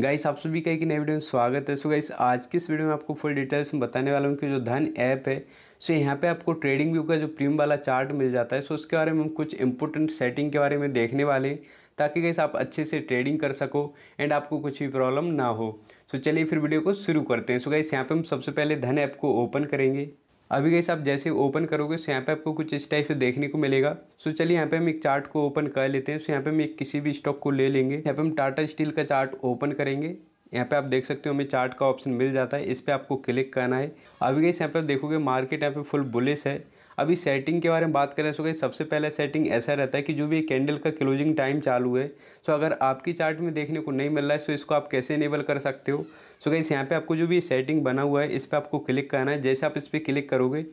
guys आप सभी का एक नए वीडियो में स्वागत है सो गाइस आज की इस वीडियो में आपको फुल डिटेल्स में बताने वाला हूँ कि जो धन ऐप है सो यहाँ पे आपको ट्रेडिंग व्यू का जो प्रीम वाला चार्ट मिल जाता है सो उसके बारे में हम कुछ इंपॉर्टेंट सेटिंग के बारे में देखने वाले हैं ताकि गाइस आप अच्छे से ट्रेडिंग कर सको एंड आपको कुछ भी प्रॉब्लम ना हो सो चलिए फिर वीडियो को शुरू करते हैं सो गाइस यहाँ पर हम सबसे पहले धन ऐप को ओपन करेंगे अभी गैस आप जैसे ओपन करोगे तो यहाँ पे आपको कुछ इस टाइप से देखने को मिलेगा सो चलिए यहाँ पे हम एक चार्ट को ओपन कर लेते हैं सो यहाँ पे हम एक किसी भी स्टॉक को ले लेंगे यहाँ पे हम टाटा स्टील का चार्ट ओपन करेंगे यहाँ पे आप देख सकते हो हमें चार्ट का ऑप्शन मिल जाता है इस पर आपको क्लिक करना है अभी गई यहाँ पे देखोगे मार्केट यहाँ पे फुल बुलिस है अभी सेटिंग के बारे में बात करें सो तो गई सबसे पहले सेटिंग ऐसा रहता है कि जो भी कैंडल का क्लोजिंग टाइम चालू है सो अगर आपकी चार्ट में देखने को नहीं मिल रहा है सो तो इसको आप कैसे इनेबल कर सकते हो सो कहीं यहाँ पर आपको जो भी सेटिंग बना हुआ है इस पर आपको क्लिक करना है जैसे आप इस पर क्लिक करोगे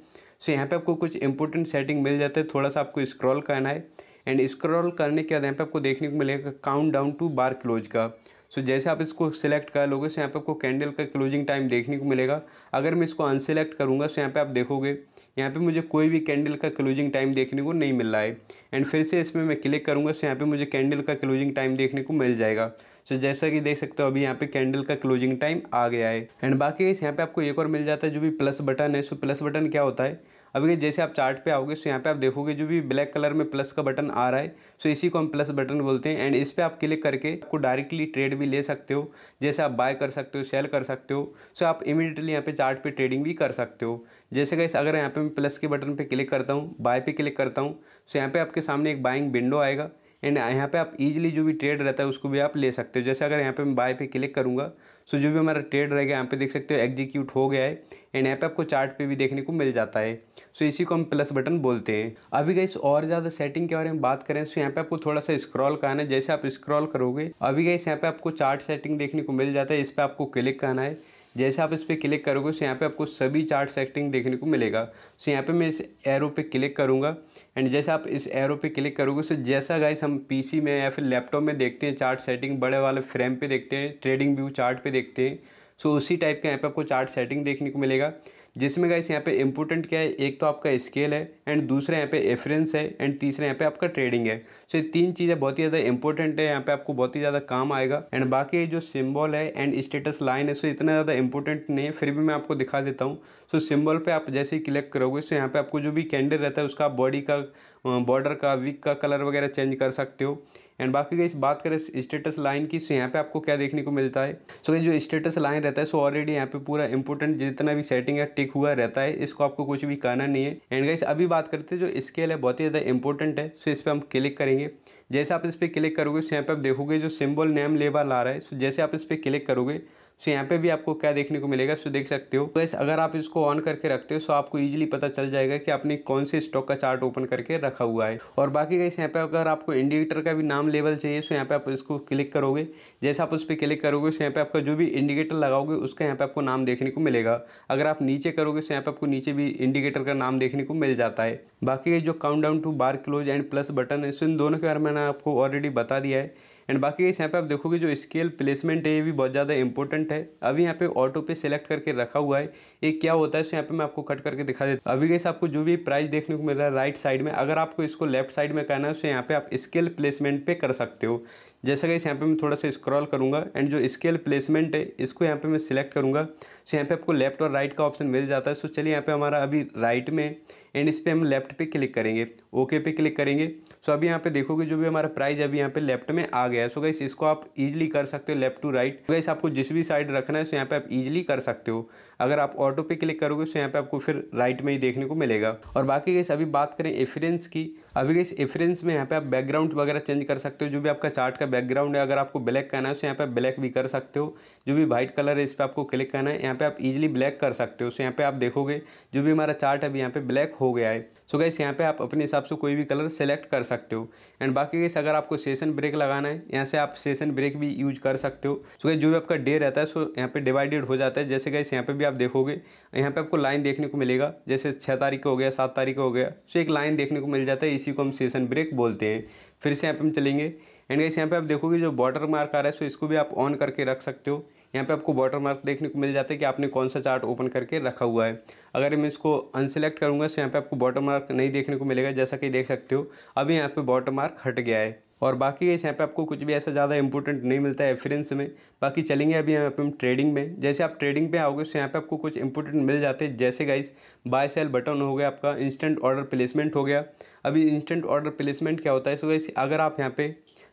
सो यहाँ पर आपको कुछ इंपॉर्टेंट सेटिंग मिल जाता है थोड़ा सा आपको स्क्रॉल करना है एंड स्क्रॉल करने के बाद यहाँ पे आपको देखने को मिलेगा count down to bar close का सो so, जैसे आप इसको सिलेक्ट कर लोगे तो यहाँ पे आपको कैंडल का क्लोजिंग टाइम देखने को मिलेगा अगर मैं इसको अनसेलेक्ट करूँगा तो यहाँ पे आप देखोगे यहाँ पे मुझे कोई भी कैंडल का क्लोजिंग टाइम देखने को नहीं मिल रहा है एंड फिर से इसमें मैं क्लिक करूँगा सो यहाँ पर मुझे कैंडल का क्लोजिंग टाइम देखने को मिल जाएगा सो so, जैसा कि देख सकते हो अभी यहाँ पे कैंडल का क्लोजिंग टाइम आ गया है एंड बाकी इस यहाँ पे आपको एक और मिल जाता है जो भी प्लस बटन है सो प्लस बटन क्या होता है अभी जैसे आप चार्ट पे आओगे सो यहाँ पे आप देखोगे जो भी ब्लैक कलर में प्लस का बटन आ रहा है सो इसी को हम प्लस बटन बोलते हैं एंड इस पर आप क्लिक करके आपको डायरेक्टली ट्रेड भी ले सकते हो जैसे आप बाय कर सकते हो सेल कर सकते हो सो आप इमीडिएटली यहाँ पे चार्ट पे ट्रेडिंग भी कर सकते हो जैसे कि अगर यहाँ पर मैं प्लस के बटन पर क्लिक करता हूँ बाय पे क्लिक करता हूँ सो यहाँ पर आपके सामने एक बाइंग विंडो आएगा एंड यहाँ पर आप ईजिली जो भी ट्रेड रहता है उसको भी आप ले सकते हो जैसे अगर यहाँ पर मैं बाय पर क्लिक करूँगा सो जो भी हमारा ट्रेड रहेगा यहाँ पे देख सकते हो एग्जीक्यूट हो गया है एंड यहाँ पे आपको चार्ट पे भी देखने को मिल जाता है सो इसी को हम प्लस बटन बोलते हैं अभी गई और ज़्यादा सेटिंग के बारे में बात करें सो यहाँ पे आपको थोड़ा सा स्क्रॉल करना है जैसे आप स्क्रॉल करोगे अभी गई यहाँ पे आपको चार्ट सेटिंग देखने को मिल जाता है इस पर आपको क्लिक करना है जैसे आप इस पर क्लिक करोगे तो यहाँ पे आपको सभी चार्ट सेक्टिंग देखने को मिलेगा सो यहाँ पे मैं इस एरो पे क्लिक करूँगा एंड जैसे आप इस एरो पे क्लिक करोगे सो जैसा गाइस हम पीसी में या फिर लैपटॉप में देखते हैं चार्ट सेटिंग बड़े वाले फ्रेम पे देखते हैं ट्रेडिंग व्यू चार्ट पे देखते हैं सो so, उसी टाइप का यहाँ पे आपको चार्ट सेटिंग देखने को मिलेगा जिसमें गाइस यहाँ पे इंपॉर्टेंट क्या है एक तो आपका स्केल है एंड दूसरा यहाँ पे एफरेंस है एंड तीसरा यहाँ पे आपका ट्रेडिंग है सो so, ये तीन चीज़ें बहुत ही ज़्यादा इंपॉर्टेंट है यहाँ पे आपको बहुत ही ज़्यादा काम आएगा एंड बाकी जो सिंबल है एंड स्टेटस लाइन है सो so इतना ज़्यादा इंपॉर्टेंट नहीं है फिर भी मैं आपको दिखा देता हूँ सो so, सिंबल पर आप जैसे ही क्लिक करोगे सो so यहाँ पर आपको जो भी कैंडल रहता है उसका बॉडी का बॉर्डर का विक का कलर वगैरह चेंज कर सकते हो एंड बाकी गई बात करें स्टेटस लाइन की सो तो यहाँ पे आपको क्या देखने को मिलता है सो so, जो स्टेटस लाइन रहता है सो ऑलरेडी यहाँ पे पूरा इंपॉर्टेंट जितना भी सेटिंग है टिक हुआ रहता है इसको आपको कुछ भी कहना नहीं है एंड गाइस अभी बात करते हैं जो स्केल है बहुत ही ज़्यादा इंपॉर्टेंट है सो so, इस पर हम क्लिक करेंगे जैसे आप इस पर क्लिक करोगे सो यहाँ पे आप देखोगे जो सिम्बल नेम लेबल आ रहा है सो जैसे आप इस पर क्लिक करोगे सो यहाँ पे भी आपको क्या देखने को मिलेगा सो देख सकते हो बस अगर आप इसको ऑन करके रखते हो सो आपको ईजिली पता चल जाएगा कि आपने कौन से स्टॉक का चार्ट ओपन करके रखा हुआ है और बाकी गैस यहाँ पे अगर आपको इंडिकेटर का भी नाम लेवल चाहिए सो यहाँ पे आप इसको क्लिक करोगे जैसे आप उस पर क्लिक करोगे सो यहाँ पे आपका जो भी इंडिकेटर लगाओगे उसका यहाँ पे आपको नाम देखने को मिलेगा अगर आप नीचे करोगे सो यहाँ पे आपको नीचे भी इंडिकेटर का नाम देखने को मिल जाता है बाकी जो count down to bar close and plus button है सो इन दोनों के बारे में मैंने आपको ऑलरेडी बता दिया है एंड बाकी इस यहाँ पे आप देखोगे जो स्केल प्लेसमेंट है ये भी बहुत ज़्यादा इंपॉर्टेंट है अभी यहाँ पे ऑटो पे सेलेक्ट करके रखा हुआ है ये क्या होता है सो यहाँ पे मैं आपको कट करके दिखा देता हूँ अभी कैसे आपको जो भी प्राइस देखने को मिल रहा है राइट साइड में अगर आपको इसको लेफ्ट साइड में करना है सो तो यहाँ पे आप स्केल प्लेसमेंट पे कर सकते हो जैसा कि यहाँ पे मैं थोड़ा सा स्क्रॉल करूँगा एंड जो स्केल प्लेसमेंट है इसको यहाँ पे मैं सिलेक्ट करूँगा सो यहाँ पे आपको लेफ्ट और राइट का ऑप्शन मिल जाता है सो चलिए यहाँ पे हमारा अभी राइट में एंड इस पर हम लेफ्ट पे क्लिक करेंगे ओके पे क्लिक करेंगे सो अभी यहाँ पे देखोगे जो भी हमारा प्राइस अभी यहाँ पे लेफ्ट में आ गया है सो गाइस इसको आप इजिली कर सकते हो लेफ्ट टू राइट गाइस आपको जिस भी साइड रखना है सो यहाँ पे आप इजिली कर सकते हो अगर आप ऑटो पे क्लिक करोगे सो यहाँ पे आपको फिर राइट में ही देखने को मिलेगा और बाकी गई अभी बात करें एफरेंस की अभी इस इफरेंस में यहाँ पे आप बैकग्राउंड वगैरह चेंज कर सकते हो जो भी आपका चार्ट का बैकग्राउंड है अगर आपको ब्लैक करना है उसे यहाँ पे ब्लैक भी कर सकते हो जो भी वाइट कलर है इस पर आपको क्लिक करना है यहाँ पे आप इजीली ब्लैक कर सकते हो उसे यहाँ पे आप देखोगे जो भी हमारा चार्ट अभी यहाँ पे ब्लैक हो गया है सो गैस यहाँ पे आप अपने हिसाब से कोई भी कलर सेलेक्ट कर सकते हो एंड बाकी गैस अगर आपको सेशन ब्रेक लगाना है यहाँ से आप सेशन ब्रेक भी यूज कर सकते हो सो गैस जो भी आपका डे रहता है सो यहाँ पे डिवाइडेड हो जाता है जैसे गैस यहाँ पे भी आप देखोगे यहाँ पे आपको लाइन देखने को मिलेगा जैसे छः तारीख हो गया सात तारीख हो गया सो एक लाइन देखने को मिल जाता है इसी को हम सेशन ब्रेक बोलते हैं फिर से यहाँ पे हम चलेंगे एंड गैस यहाँ पे आप देखोगे जो बॉर्डर मार्क आ रहा है सो इसको भी आप ऑन करके रख सकते हो यहाँ पे आपको वाटर मार्क देखने को मिल जाता है कि आपने कौन सा चार्ट ओपन करके रखा हुआ है अगर मैं इसको अनसेलेक्ट करूँगा तो यहाँ पे आपको वाटर मार्क नहीं देखने को मिलेगा जैसा कि देख सकते हो अभी यहाँ पे वाटर मार्क हट गया है और बाकी इस यहाँ पे आपको कुछ भी ऐसा ज़्यादा इंपॉर्टेंट नहीं मिलता है एफरेंस में बाकी चलेंगे अभी यहाँ पे हम ट्रेडिंग में जैसे आप ट्रेडिंग पे आओगे तो यहाँ पे आपको कुछ इंपॉर्टेंट मिल जाते हैं जैसे गाइस बाय सेल बटन हो गया आपका इंस्टेंट ऑर्डर प्लेसमेंट हो गया अभी इंस्टेंट ऑर्डर प्लेसमेंट क्या होता है सो गाइस अगर आप यहाँ पे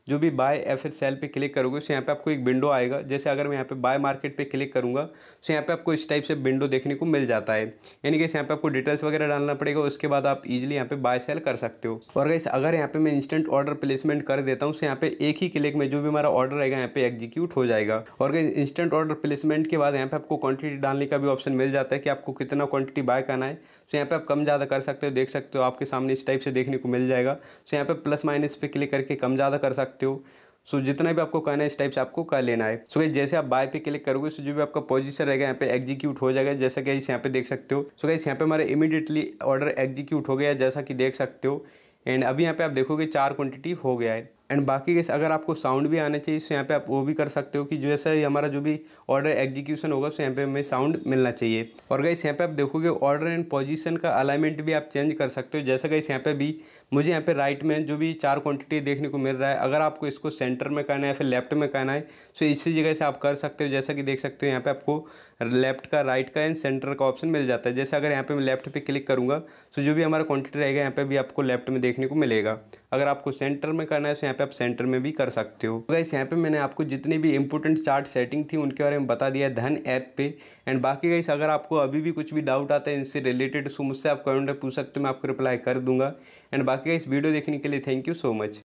जो भी बाय या फिर सेल पे क्लिक करोगे उससे यहाँ पे आपको एक विंडो आएगा जैसे अगर मैं यहाँ पे बाय मार्केट पे क्लिक करूँगा तो यहाँ पे आपको इस टाइप से विंडो देखने को मिल जाता है यानी कि यहाँ पे आपको डिटेल्स वगैरह डालना पड़ेगा उसके बाद आप इजिली यहाँ पे बाय सेल कर सकते हो और गैस अगर यहाँ पे मैं इंस्टेंट ऑर्डर प्लेसमेंट कर देता हूँ तो यहाँ पे एक ही क्लिक में जो भी हमारा ऑर्डर रहेगा यहाँ पे एग्जीक्यूट हो जाएगा और गैस इंस्टेंट ऑर्डर प्लेसमेंट के बाद यहाँ पे आपको क्वान्टिटी डालने का भी ऑप्शन मिल जाता है कि आपको कितना क्वान्टिटी बाय करना है सो यहाँ पे आप कम ज़्यादा कर सकते हो देख सकते हो आपके सामने इस टाइप से देखने को मिल जाएगा सो यहाँ पे प्लस माइनस पे क्लिक करके कम ज़्यादा कर सकते हो सो so, जितना भी आपको करना है इस टाइप से आपको कर लेना है सो so, जैसे आप बाय पे क्लिक करोगे सो जो भी आपका पोजीशन रहेगा यहाँ पे एग्जीक्यूट हो जाएगा जैसा कि यहाँ पे देख सकते हो सो so, इस यहाँ पे हमारे इमीडिएटली ऑर्डर एग्जीक्यूट हो गया जैसा कि देख सकते हो एंड अभी यहाँ पे आप देखोगे चार क्वांटिटी हो गया है एंड बाकी के अगर आपको साउंड भी आना चाहिए तो यहाँ पे आप वो भी कर सकते हो कि जो ऐसा हमारा जो भी ऑर्डर एग्जीक्यूशन होगा तो यहाँ पे हमें साउंड मिलना चाहिए और गाइस यहाँ पे आप देखोगे ऑर्डर एंड पोजीशन का अलाइनमेंट भी आप चेंज कर सकते हो जैसा गाइस यहाँ पे भी मुझे यहाँ पे राइट में जो भी चार क्वान्टिटी देखने को मिल रहा है अगर आपको इसको सेंटर में करना है या फिर लेफ्ट में करना है तो इसी जगह से आप कर सकते हो जैसा कि देख सकते हो यहाँ पर आपको लेफ्ट का राइट का एंड सेंटर का ऑप्शन मिल जाता है जैसे अगर यहाँ पर मैं लेफ्ट पे क्लिक करूँगा तो जो भी हमारा क्वान्टिटी रहेगा यहाँ पर भी आपको लेफ्ट में देखने को मिलेगा अगर आपको सेंटर में करना है तो यहाँ पे आप सेंटर में भी कर सकते हो तो गाइस यहाँ पे मैंने आपको जितनी भी इंपोर्टेंट चार्ट सेटिंग थी उनके बारे में बता दिया धन ऐप पे एंड बाकी गाइस अगर आपको अभी भी कुछ भी डाउट आता है इनसे रिलेटेड सो तो मुझसे आप कमेंट में पूछ सकते हो मैं आपको रिप्लाई कर दूंगा एंड बाकी गाइस वीडियो देखने के लिए थैंक यू सो मच